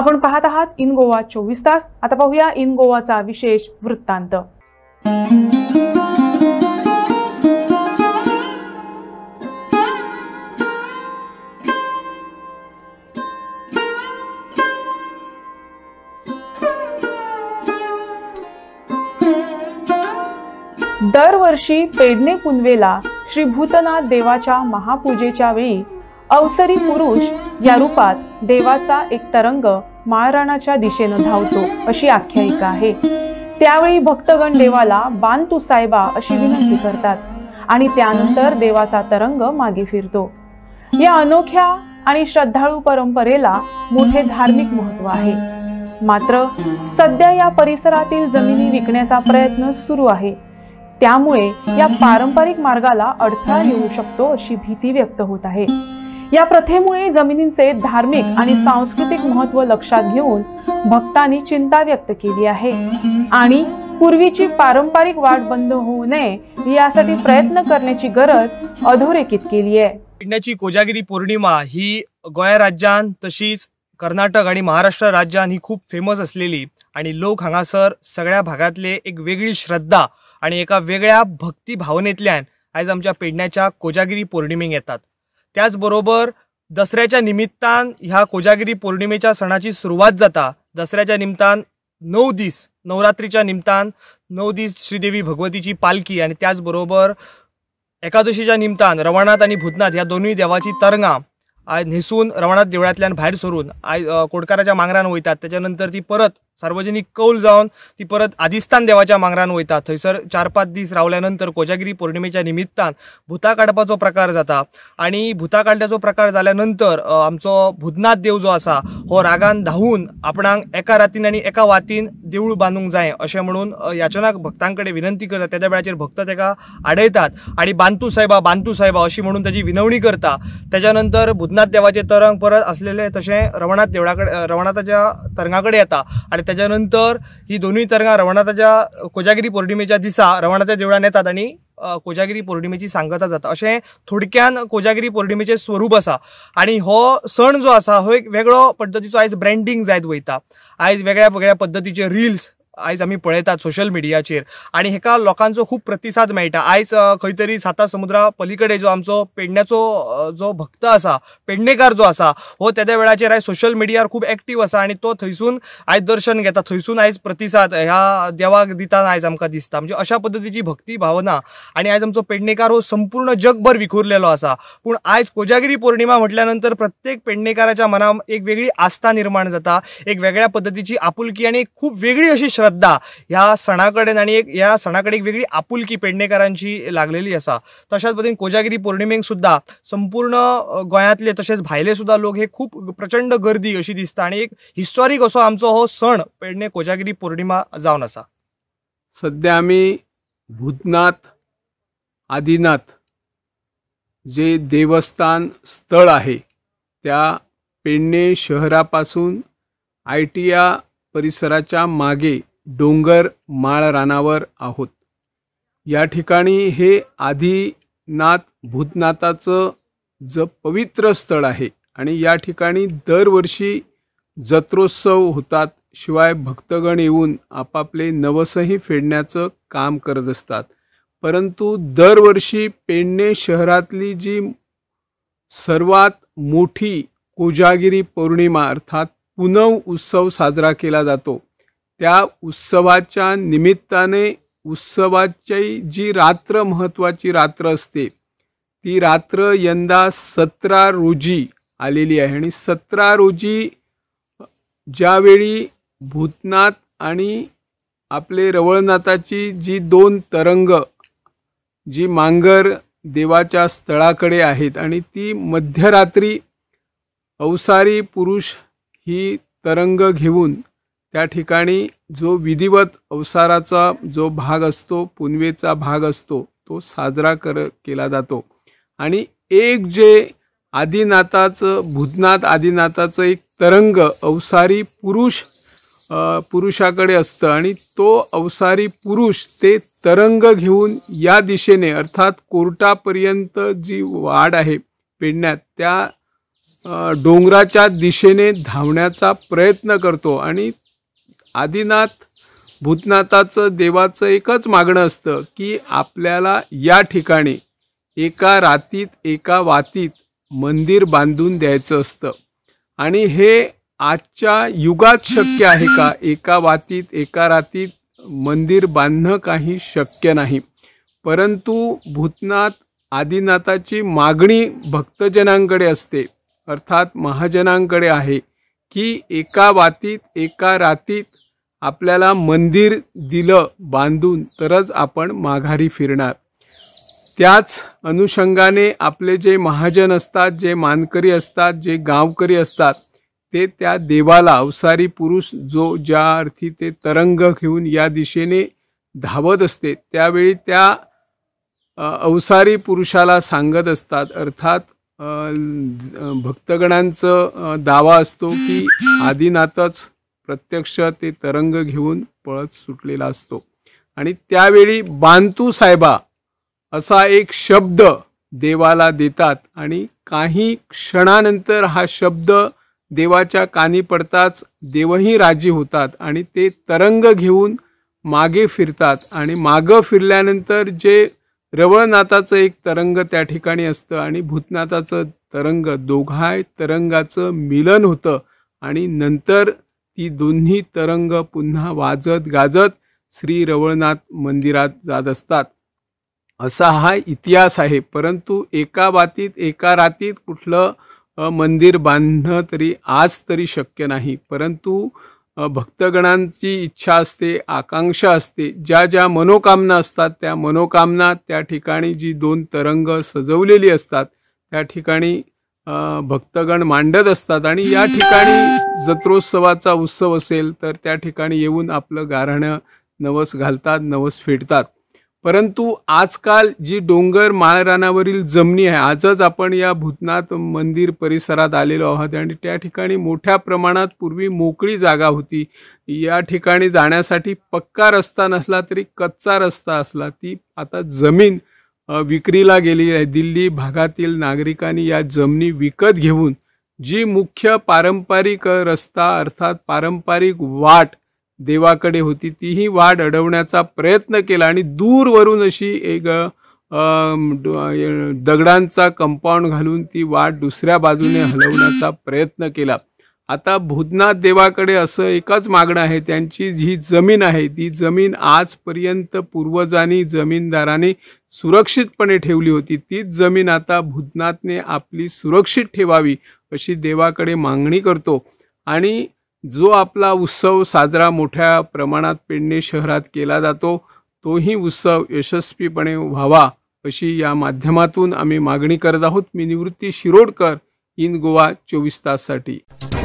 आपण पाहत आहात इन गोवा चोवीस तास आता पाहूया इन गोवाचा विशेष वृत्तांत दरवर्षी पेडणे पुनवेला श्री भूतनाथ देवाच्या महापूजेच्या वेळी अवसरी पुरुष या रूपात देवाचा एक तरंग महाराणाच्या दिशेनं धावतो अशी आख्यायिका आहे त्यावेळी भक्तगण देवाला बान तू सायबा अशी विनंती करतात आणि त्यानंतर देवाचा तरंग मागे फिरतो या अनोख्या आणि श्रद्धाळू परंपरेला मोठे धार्मिक महत्व आहे मात्र सध्या या परिसरातील जमिनी विकण्याचा प्रयत्न सुरू आहे त्यामुळे या पारंपरिक मार्गाला अडथळा येऊ शकतो अशी भीती व्यक्त होत आहे या प्रथेमुळे जमिनींचे धार्मिक आणि सांस्कृतिक महत्व लक्षात घेऊन भक्तांनी चिंता व्यक्त केली आहे आणि पूर्वीची पारंपरिक वाट बंद होऊ नये यासाठी प्रयत्न करण्याची गरज अधोरेखित केली आहे पेडण्याची कोजागिरी पौर्णिमा ही गोया राज्यान तशीच कर्नाटक आणि महाराष्ट्र राज्यान ही खूप फेमस असलेली आणि लोक हंगासर सगळ्या भागातले एक वेगळी श्रद्धा आणि एका वेगळ्या भक्ती भावनेतल्या आज आमच्या पेडण्याच्या कोजागिरी पौर्णिमेक येतात त्याचबरोबर दसऱ्याच्या निमित्तान ह्या कोजागिरी पौर्णिमेच्या सणाची सुरवात जाता दसऱ्याच्या निमतान नऊ दीस नवरात्रीच्या निमतान नऊ दीस श्रीदेवी भगवतीची पालखी आणि त्याचबरोबर एकादशीच्या निमतान रवणाथ आणि भूतनाथ ह्या दोन्ही देवाची तरंगां न्हेसून रवणाथ देवळांतल्यान बाहेर सरून आय कोडकाराच्या मांगरान वयतात त्याच्यानंतर ती परत सार्वजनिक कौल जाऊन ती परत आदिस्तान देवाच्या मांगरान वयता थंयसर चार पाच दीस रावल्यानंतर कोजागिरी पौर्णिमेच्या निमित्तान भुतां काडपाचो प्रकार जाता आणि भुता काडल्याचो प्रकार झाल्यानंतर आमचो भुतनाथ देव जो आसा हो रागान धावून आपणांक एका रातीन आणि एका वातीन देवूळ बांदूंक जाय अशें म्हणून याचनाक भक्तांकडे विनंती करता त्या वेळाचेर भक्त ताका आडयतात आनी बांतू साहेबा बांतू साहेबा अशी म्हणून ताची विनवणी करता त्याच्यानंतर नंतर भुतनाथ देवाचे तरंग परत आसलेले तशें रवनाथ देवळा कडेन तरंगाकडे तरंगा कडेन येता आनी त्याच्यानंतर ही दोन्ही तरंगा रवणाताच्या कोजागिरी पौर्णिमेच्या दिसा रवणाच्या देवळान येतात आणि कोजागिरी पौर्णिमेची सांगता जाता अशें थोडक्यान कोजागिरी पौर्णिमेचें स्वरूप आसा आनी हो सण जो आसा हो एक वेगळो पद्दतीचो आयज ब्रँडिंग जायत वयता आयज वेगळ्या वेगळ्या पद्दतीचे रिल्स आयज आम्ही पळयतात सोशल मिडियाचेर आणि हेका लोकांचो खूप प्रतिसाद मेळटा आयज खंय तरी साता समुद्रा पलीकडे जो आमचो पेडण्याचो जो भक्त असा पेडणेकार जो असा हो त्या त्या वेळाचेर आयज सोशल मिडियार खूप एक्टीव असा आणि तो थंयसून आयज दर्शन घेता थंयसून आयज प्रतिसाद ह्या देवाक दिता आयज आमकां दिसता म्हणजे अशा पद्दतीची भक्ती भावना आणि आयज आमचो पेडणेकार हो संपूर्ण जगभर विखुरलेलो असा पूण आयज कोजागिरी पौर्णिमा म्हटल्यानंतर प्रत्येक पेडणेकाराच्या मनात एक वेगळी आस्था निर्माण जाता एक वेगळ्या पद्धतीची आपुलकी आणि खूप वेगळी अशी श्रद्धा श्रद्धा ह्या सणाकडे आणि एक या सणाकडे एक वेगळी आपुलकी पेडणेकरांची लागलेली असा तशाच पद्धतीने कोजागिरी पौर्णिमेक सुद्धा संपूर्ण गोयातले तसेच भायले सुद्धा लोक हे खूप प्रचंड गर्दी अशी दिसता आणि एक हिस्टॉरीक असो आमचो हो सण पेडणे कोजागिरी पौर्णिमा जावन आसा सध्या आम्ही भूतनाथ आदिनाथ जे देवस्थान स्थळ आहे त्या पेडणे शहरापासून आय टी या परिसराच्या मागे डोंगर माळ रानावर आहोत या ठिकाणी हे आदिनाथ भूतनाथाचं ज पवित्र स्थळ आहे आणि या ठिकाणी दरवर्षी जत्रोत्सव होतात शिवाय भक्तगण येऊन आपापले नवसही फेडण्याचं काम करत असतात परंतु दरवर्षी पेडणे शहरातली जी सर्वात मोठी कोजागिरी पौर्णिमा अर्थात पुनव उत्सव साजरा केला जातो त्या उत्सवाच्या निमित्ताने उत्सवाची जी रात्र महत्त्वाची रात्र असते ती रात्र यंदा सतरा रोजी आलेली आहे आणि सतरा रोजी ज्यावेळी भूतनाथ आणि आपले रवळनाथाची जी दोन तरंग जी मांगर देवाच्या स्थळाकडे आहेत आणि ती मध्यरात्री अवसारी पुरुष ही तरंग घेऊन त्या ठिकाणी जो विधिवत अवसाराचा जो भाग असतो पुनवेचा भाग असतो तो साजरा कर केला जातो आणि एक जे आदिनाथाचं भूतनाथ आदिनाथाचं एक तरंग अवसारी पुरुष पुरुषाकडे असतं आणि तो अवसारी पुरुष ते तरंग घेऊन या दिशेने अर्थात कोर्टापर्यंत जी वाढ आहे पेडण्यात त्या डोंगराच्या दिशेने धावण्याचा प्रयत्न करतो आणि आदिनाथ भूतनाथाचं देवाचं एकच मागणं असतं की आपल्याला या ठिकाणी एका रातीत एका वातीत मंदिर बांधून द्यायचं असतं आणि हे आजच्या युगात शक्य आहे का एका वातीत एका रातीत मंदिर बांधणं काही शक्य नाही परंतु भूतनाथ आदिनाथाची मागणी भक्तजनांकडे असते अर्थात महाजनांकडे आहे की एका वातीत एका रातीत आपल्याला मंदिर दिलं बांधून तरच आपण माघारी फिरणार त्याच अनुषंगाने आपले जे महाजन असतात जे मानकरी असतात जे गावकरी असतात ते त्या देवाला अवसारी पुरुष जो ज्या अर्थी ते तरंग घेऊन या दिशेने धावत असते त्यावेळी त्या अवसारी पुरुषाला सांगत असतात अर्थात भक्तगणांचं दावा असतो की आदिनाथच प्रत्यक्ष ते तरंग घेऊन पळत सुटलेला असतो आणि त्यावेळी बांतू साहेबा असा एक शब्द देवाला देतात आणि काही क्षणानंतर हा शब्द देवाच्या कानी पडताच देवही राजी होतात आणि ते तरंग घेऊन मागे फिरतात आणि मागं फिरल्यानंतर जे रवळनाथाचं एक तरंग त्या ठिकाणी असतं आणि भूतनाथाचं तरंग दोघाय तरंगाचं मिलन होतं आणि नंतर ही दोन्ही तरंग पुन्हा वाजत गाजत श्री रवळनाथ मंदिरात जात असतात असा हा इतिहास आहे परंतु एका बातीत एका रातीत कुठलं मंदिर बांधणं तरी आज तरी शक्य नाही परंतु भक्तगणांची इच्छा असते आकांक्षा असते ज्या ज्या मनोकामना असतात त्या मनोकामना त्या ठिकाणी जी दोन तरंग सजवलेली असतात त्या ठिकाणी भक्तगण मांडत असतात आणि या ठिकाणी जत्रोत्सवाचा उत्सव असेल तर त्या ठिकाणी येऊन आपलं गारहाणं नवस घालतात नवस फेडतात परंतु आजकाल जी डोंगर माळरानावरील जमनी आहे आजच आपण या भूतनाथ मंदिर परिसरात आलेलो आहोत आणि त्या ठिकाणी मोठ्या प्रमाणात पूर्वी मोकळी जागा होती या ठिकाणी जाण्यासाठी पक्का रस्ता नसला तरी कच्चा रस्ता असला ती आता जमीन विक्रीला गेली आहे दिल्ली भागातील नागरिकांनी या जमिनी विकत घेऊन जी मुख्य पारंपरिक रस्ता अर्थात पारंपरिक वाट देवाकडे होती तीही वाट अडवण्याचा प्रयत्न केला आणि दूरवरून अशी एक दगडांचा कंपाऊंड घालून ती वाट दुसऱ्या बाजूने हलवण्याचा प्रयत्न केला आता भूतनाथ देवाकडे असं एकच मागणं आहे त्यांची जी जमीन आहे ती जमीन आजपर्यंत पूर्वजांनी जमीनदारांनी सुरक्षितपणे ठेवली होती तीच जमीन आता भूतनाथने आपली सुरक्षित ठेवावी अशी देवाकडे मागणी करतो आणि जो आपला उत्सव साजरा मोठ्या प्रमाणात पेडणे शहरात केला जातो तोही उत्सव यशस्वीपणे व्हावा अशी या माध्यमातून आम्ही मागणी करत आहोत मी निवृत्ती शिरोडकर इन गोवा चोवीस ताससाठी